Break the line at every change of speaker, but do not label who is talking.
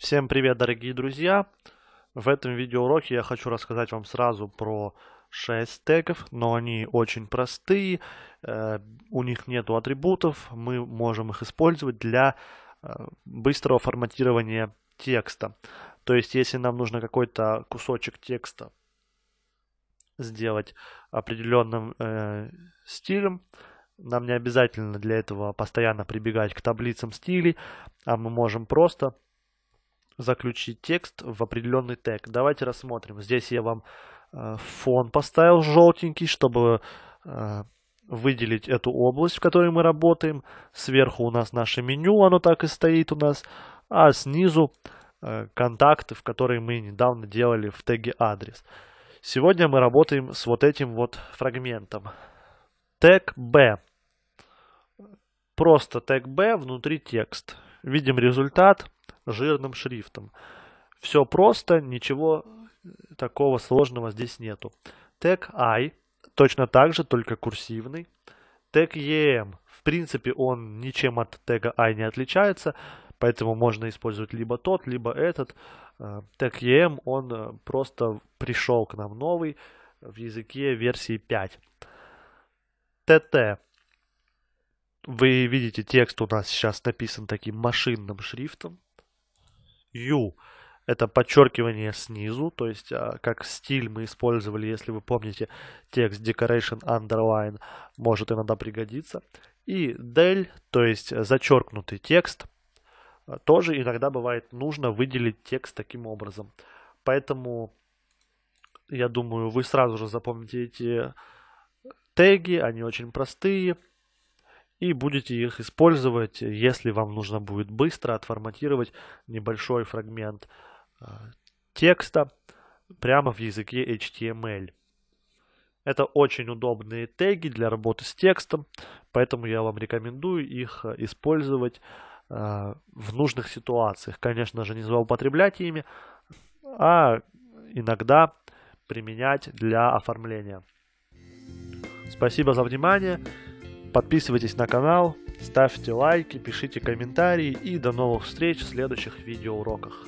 Всем привет, дорогие друзья! В этом видеоуроке я хочу рассказать вам сразу про 6 тегов, но они очень простые, э, у них нет атрибутов, мы можем их использовать для э, быстрого форматирования текста. То есть, если нам нужно какой-то кусочек текста сделать определенным э, стилем, нам не обязательно для этого постоянно прибегать к таблицам стилей, а мы можем просто заключить текст в определенный тег. Давайте рассмотрим. Здесь я вам э, фон поставил желтенький, чтобы э, выделить эту область, в которой мы работаем. Сверху у нас наше меню, оно так и стоит у нас. А снизу э, контакты, в которые мы недавно делали в теге адрес. Сегодня мы работаем с вот этим вот фрагментом. Тег B. Просто тег B внутри текст. Видим результат жирным шрифтом. Все просто, ничего такого сложного здесь нету. Тег I точно так же, только курсивный. Тег EM, в принципе, он ничем от тега I не отличается, поэтому можно использовать либо тот, либо этот. Э, тег EM, он э, просто пришел к нам новый в языке версии 5. ТТ. Вы видите, текст у нас сейчас написан таким машинным шрифтом, U это подчеркивание снизу, то есть а, как стиль мы использовали, если вы помните, текст decoration underline может иногда пригодиться. И del, то есть зачеркнутый текст, а, тоже иногда бывает нужно выделить текст таким образом. Поэтому, я думаю, вы сразу же запомните эти теги, они очень простые и будете их использовать, если вам нужно будет быстро отформатировать небольшой фрагмент э, текста прямо в языке HTML. Это очень удобные теги для работы с текстом, поэтому я вам рекомендую их э, использовать э, в нужных ситуациях. Конечно же, не злоупотреблять ими, а иногда применять для оформления. Спасибо за внимание. Подписывайтесь на канал, ставьте лайки, пишите комментарии и до новых встреч в следующих видеоуроках.